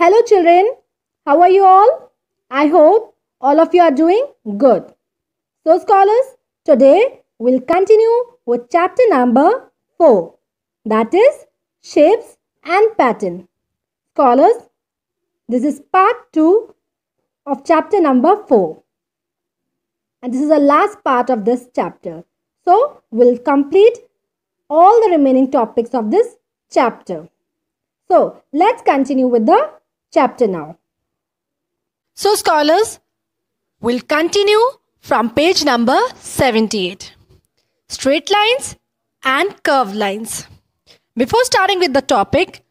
Hello children, how are you all? I hope all of you are doing good. So scholars, today we'll continue with chapter number 4 that is shapes and pattern. Scholars, this is part 2 of chapter number 4 and this is the last part of this chapter. So we'll complete all the remaining topics of this chapter. So let's continue with the chapter now. So, scholars, will continue from page number 78 straight lines and curved lines. Before starting with the topic,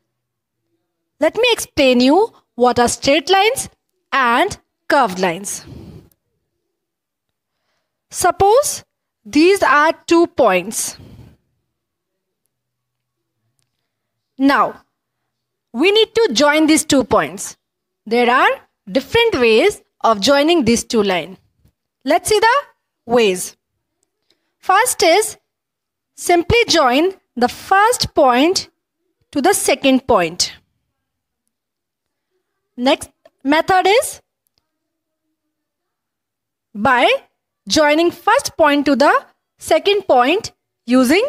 let me explain you what are straight lines and curved lines. Suppose these are two points. Now, we need to join these two points. There are different ways of joining these two lines. Let's see the ways. First is simply join the first point to the second point. Next method is by joining first point to the second point using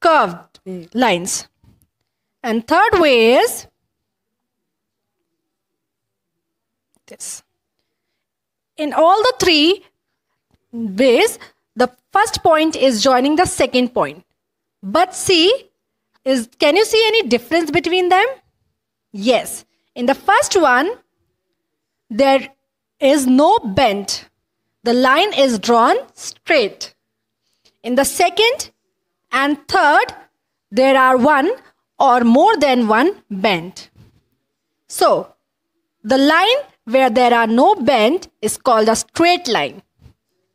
curved lines. And third way is this. In all the three ways, the first point is joining the second point. But see, is can you see any difference between them? Yes. In the first one, there is no bend. The line is drawn straight. In the second and third, there are one or more than one bend. So, the line where there are no bend is called a straight line.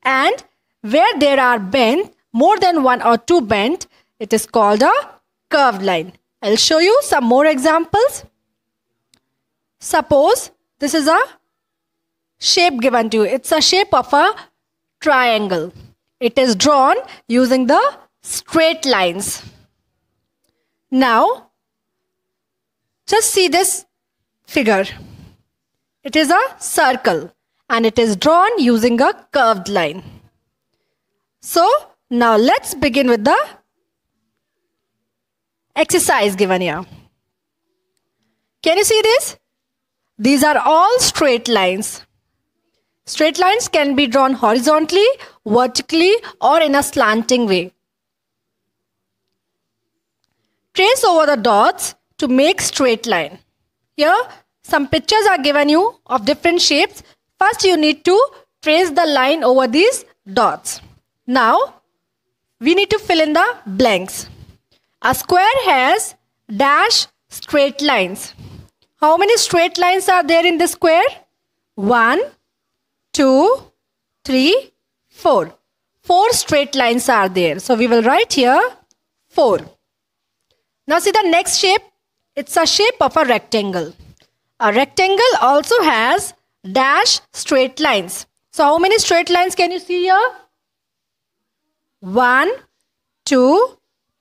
And where there are bend, more than one or two bend, it is called a curved line. I'll show you some more examples. Suppose this is a shape given to you. It's a shape of a triangle. It is drawn using the straight lines. Now, just see this figure. It is a circle and it is drawn using a curved line. So now let's begin with the exercise given here. Can you see this? These are all straight lines. Straight lines can be drawn horizontally, vertically or in a slanting way. Trace over the dots to make straight line. Here some pictures are given you of different shapes. First you need to trace the line over these dots. Now we need to fill in the blanks. A square has dash straight lines. How many straight lines are there in the square? One, two, three, four. Four straight lines are there. So we will write here 4. Now see the next shape. It's a shape of a rectangle. A rectangle also has dash straight lines. So how many straight lines can you see here? One, two,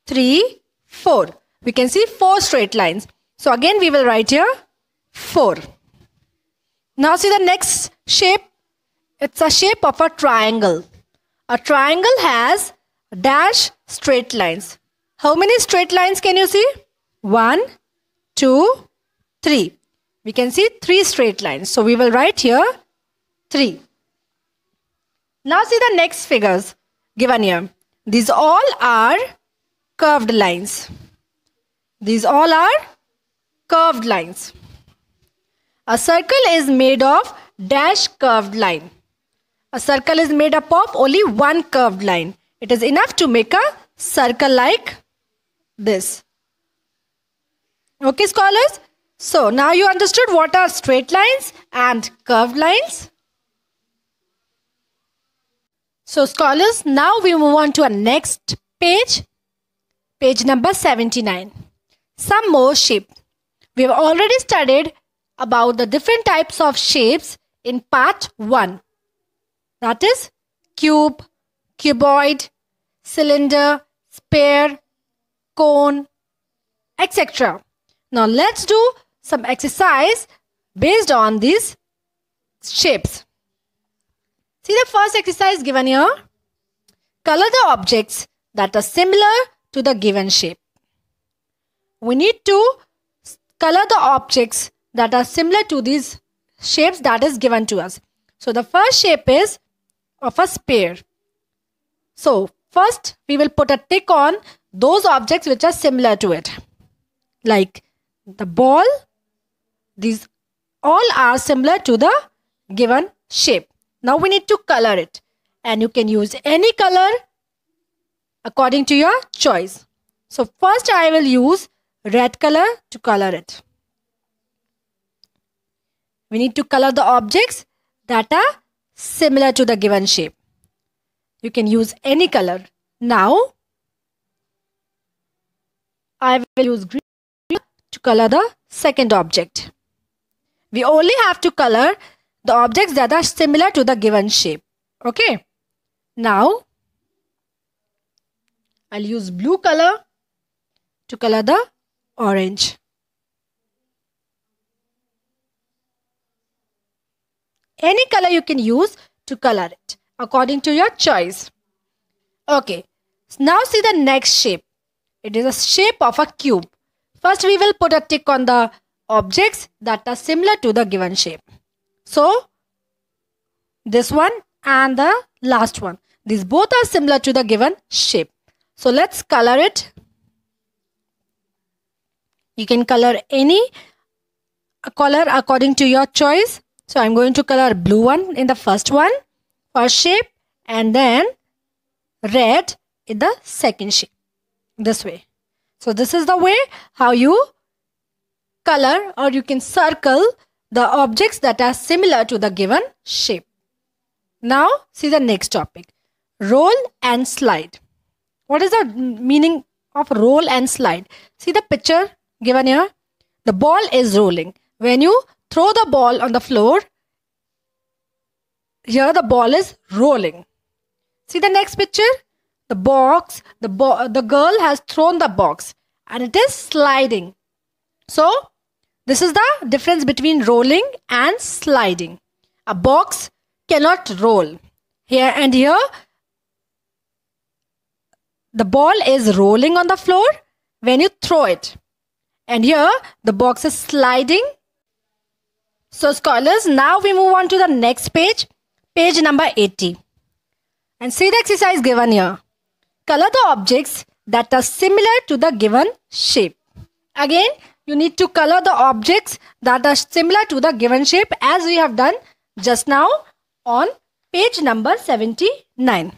three, four. We can see 4 straight lines. So again we will write here 4. Now see the next shape. It's a shape of a triangle. A triangle has dash straight lines. How many straight lines can you see? One, two, three. We can see three straight lines. So we will write here 3. Now see the next figures given here. These all are curved lines. These all are curved lines. A circle is made of dash curved line. A circle is made up of only one curved line. It is enough to make a circle like this. Okay, scholars? So now you understood what are straight lines and curved lines. So scholars, now we move on to our next page, page number 79. Some more shape. We have already studied about the different types of shapes in part 1. That is cube, cuboid, cylinder, sphere, cone, etc. Now let's do some exercise based on these shapes. See the first exercise given here. Color the objects that are similar to the given shape. We need to color the objects that are similar to these shapes that is given to us. So the first shape is of a sphere. So first we will put a tick on those objects which are similar to it. Like the ball, these all are similar to the given shape. Now we need to color it and you can use any color according to your choice. So first I will use red color to color it. We need to color the objects that are similar to the given shape. You can use any color. Now I will use green to color the second object. We only have to color the objects that are similar to the given shape. Okay. Now, I'll use blue color to color the orange. Any color you can use to color it according to your choice. Okay. So now see the next shape. It is a shape of a cube. First we will put a tick on the objects that are similar to the given shape. So, this one and the last one. These both are similar to the given shape. So, let's color it. You can color any color according to your choice. So, I'm going to color blue one in the first one first shape and then red in the second shape. This way. So, this is the way how you color or you can circle the objects that are similar to the given shape. Now see the next topic. Roll and slide. What is the meaning of roll and slide? See the picture given here. The ball is rolling. When you throw the ball on the floor, here the ball is rolling. See the next picture? The box, the, bo the girl has thrown the box and it is sliding. So this is the difference between rolling and sliding. A box cannot roll. Here and here, the ball is rolling on the floor when you throw it. And here, the box is sliding. So scholars, now we move on to the next page, page number 80. And see the exercise given here. Color the objects that are similar to the given shape. Again, you need to color the objects that are similar to the given shape as we have done just now on page number 79.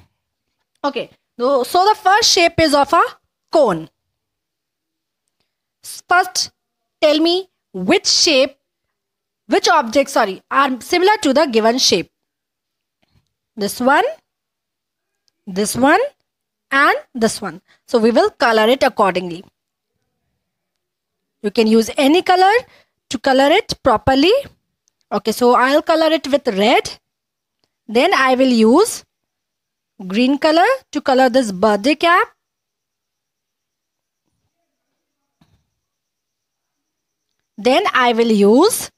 Okay, so the first shape is of a cone. First, tell me which shape, which objects, sorry, are similar to the given shape. This one, this one and this one. So we will color it accordingly. You can use any color to color it properly. Okay, so I'll color it with red. Then I will use green color to color this birthday cap. Then I will use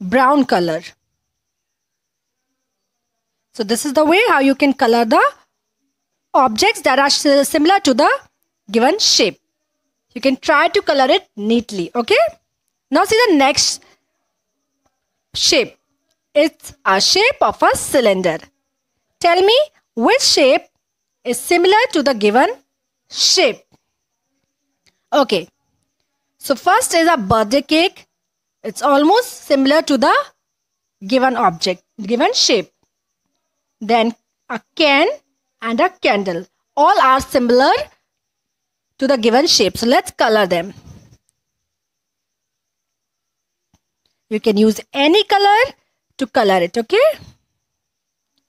brown color. So this is the way how you can color the objects that are similar to the given shape. You can try to color it neatly. Okay. Now see the next shape. It's a shape of a cylinder. Tell me which shape is similar to the given shape. Okay. So first is a birthday cake. It's almost similar to the given object, given shape. Then a can and a candle. All are similar to the given shape. So let's color them. You can use any color to color it, okay?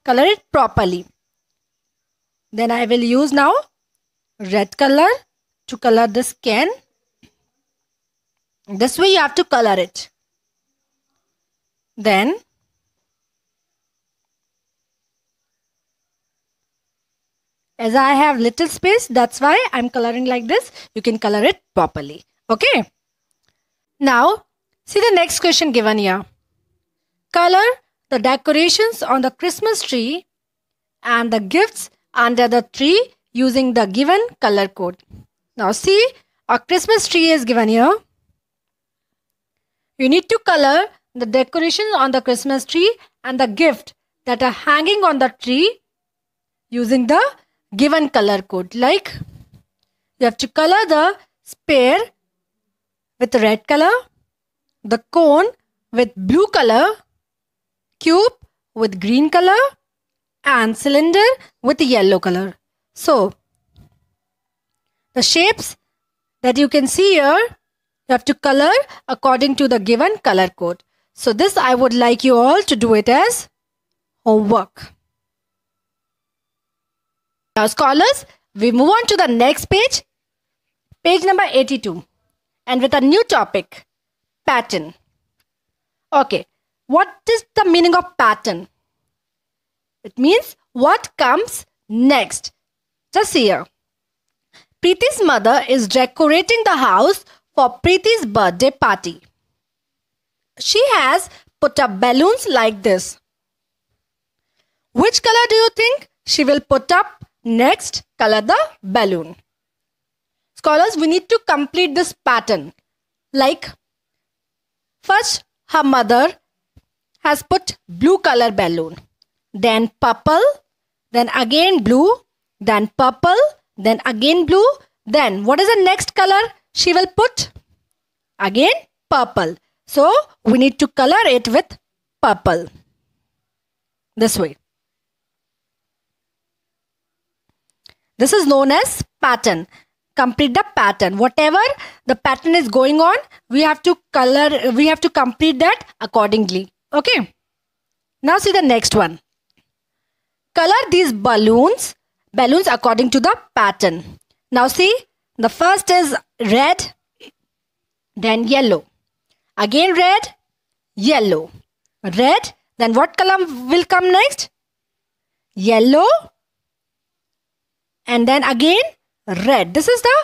Color it properly. Then I will use now red color to color the can. This way you have to color it. Then As I have little space, that's why I'm coloring like this. You can color it properly. Okay. Now, see the next question given here. Color the decorations on the Christmas tree and the gifts under the tree using the given color code. Now see, a Christmas tree is given here. You need to color the decorations on the Christmas tree and the gift that are hanging on the tree using the given color code. Like you have to color the sphere with red color, the cone with blue color, cube with green color and cylinder with yellow color. So the shapes that you can see here you have to color according to the given color code. So this I would like you all to do it as homework. Now, scholars, we move on to the next page, page number 82, and with a new topic pattern. Okay, what is the meaning of pattern? It means what comes next. Just here. Preeti's mother is decorating the house for Preeti's birthday party. She has put up balloons like this. Which color do you think she will put up Next, color the balloon. Scholars, we need to complete this pattern. Like, first her mother has put blue color balloon, then purple, then again blue, then purple, then again blue, then what is the next color she will put? Again purple. So, we need to color it with purple. This way. This is known as pattern. Complete the pattern. Whatever the pattern is going on, we have to color, we have to complete that accordingly. Okay. Now see the next one. Color these balloons, balloons according to the pattern. Now see, the first is red, then yellow. Again red, yellow. Red, then what color will come next? Yellow, and then again red this is the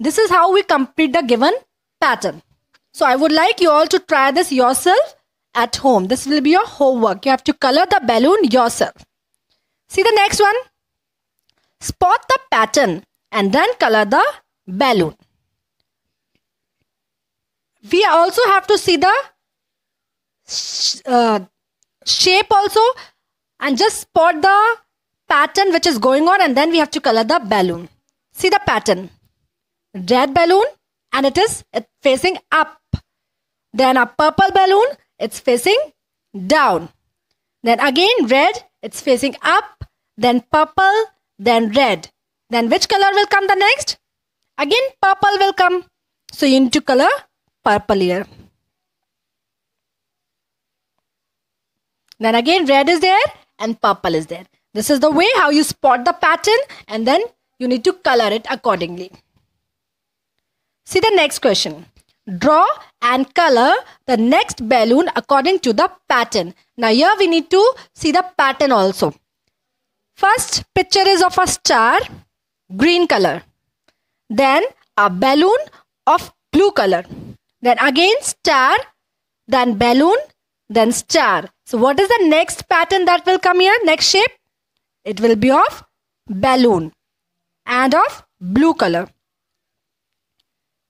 this is how we complete the given pattern so i would like you all to try this yourself at home this will be your homework you have to color the balloon yourself see the next one spot the pattern and then color the balloon we also have to see the uh, shape also and just spot the pattern which is going on and then we have to color the balloon. See the pattern. Red balloon and it is facing up. Then a purple balloon, it's facing down. Then again red, it's facing up. Then purple, then red. Then which color will come the next? Again purple will come. So you need to color purple here. Then again red is there and purple is there. This is the way how you spot the pattern and then you need to color it accordingly. See the next question. Draw and color the next balloon according to the pattern. Now here we need to see the pattern also. First picture is of a star, green color. Then a balloon of blue color. Then again star, then balloon, then star. So what is the next pattern that will come here, next shape? It will be of balloon and of blue color.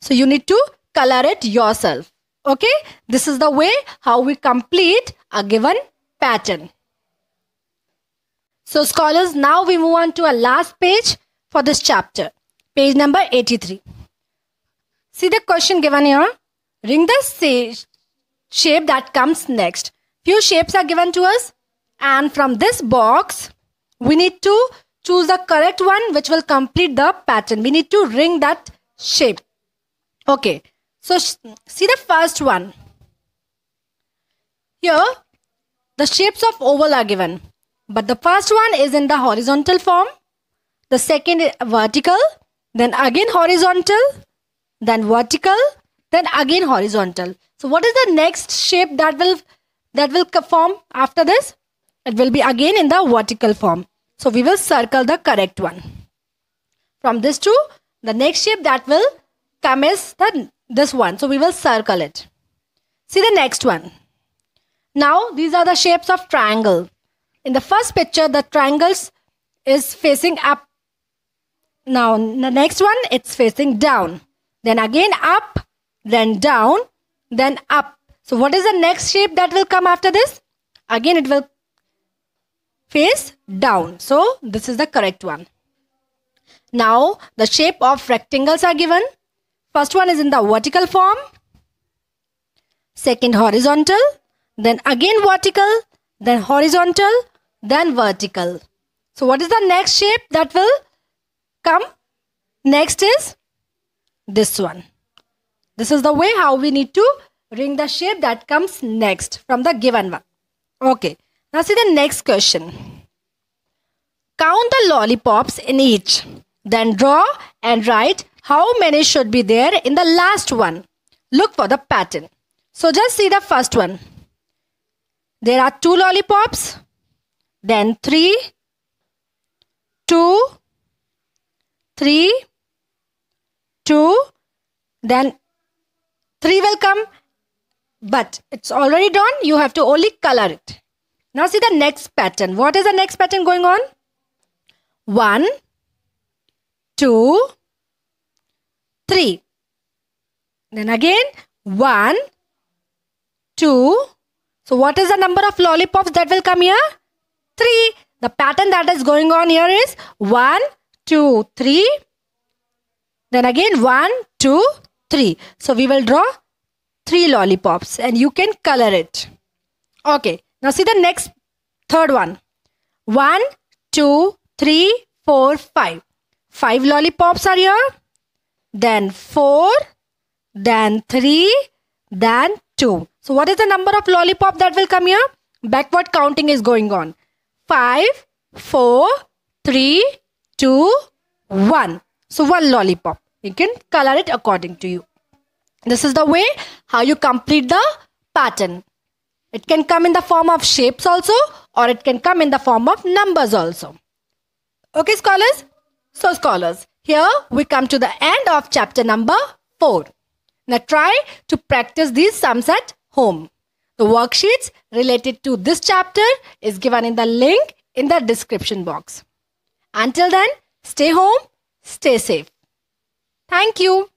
So you need to color it yourself. Okay, this is the way how we complete a given pattern. So scholars, now we move on to our last page for this chapter, page number 83. See the question given here. Ring the shape that comes next. Few shapes are given to us and from this box, we need to choose the correct one which will complete the pattern. We need to ring that shape. Okay, so see the first one. Here, the shapes of oval are given. But the first one is in the horizontal form, the second vertical, then again horizontal, then vertical, then again horizontal. So what is the next shape that will that will form after this? It will be again in the vertical form. So we will circle the correct one. From this two, the next shape that will come is the, this one. So we will circle it. See the next one. Now these are the shapes of triangle. In the first picture, the triangles is facing up. Now the next one, it's facing down. Then again up, then down, then up. So what is the next shape that will come after this? Again, it will face down. So this is the correct one. Now the shape of rectangles are given. First one is in the vertical form. Second horizontal. Then again vertical. Then horizontal. Then vertical. So what is the next shape that will come? Next is this one. This is the way how we need to ring the shape that comes next from the given one. Okay. Now see the next question. Count the lollipops in each. Then draw and write how many should be there in the last one. Look for the pattern. So just see the first one. There are two lollipops, then three, two, three, two, then three will come. But it's already done. You have to only color it. Now see the next pattern. What is the next pattern going on? One, two, three. Then again, one, two. So what is the number of lollipops that will come here? Three. The pattern that is going on here is one, two, three. Then again, one, two, three. So we will draw three lollipops and you can color it. Okay. Now see the next third one. One, two, three, four, five. Five lollipops are here. Then four, then three, then two. So what is the number of lollipop that will come here? Backward counting is going on. Five, four, three, two, one. So one lollipop. You can color it according to you. This is the way how you complete the pattern. It can come in the form of shapes also or it can come in the form of numbers also. Okay scholars? So scholars, here we come to the end of chapter number 4. Now try to practice these sums at home. The worksheets related to this chapter is given in the link in the description box. Until then, stay home, stay safe. Thank you.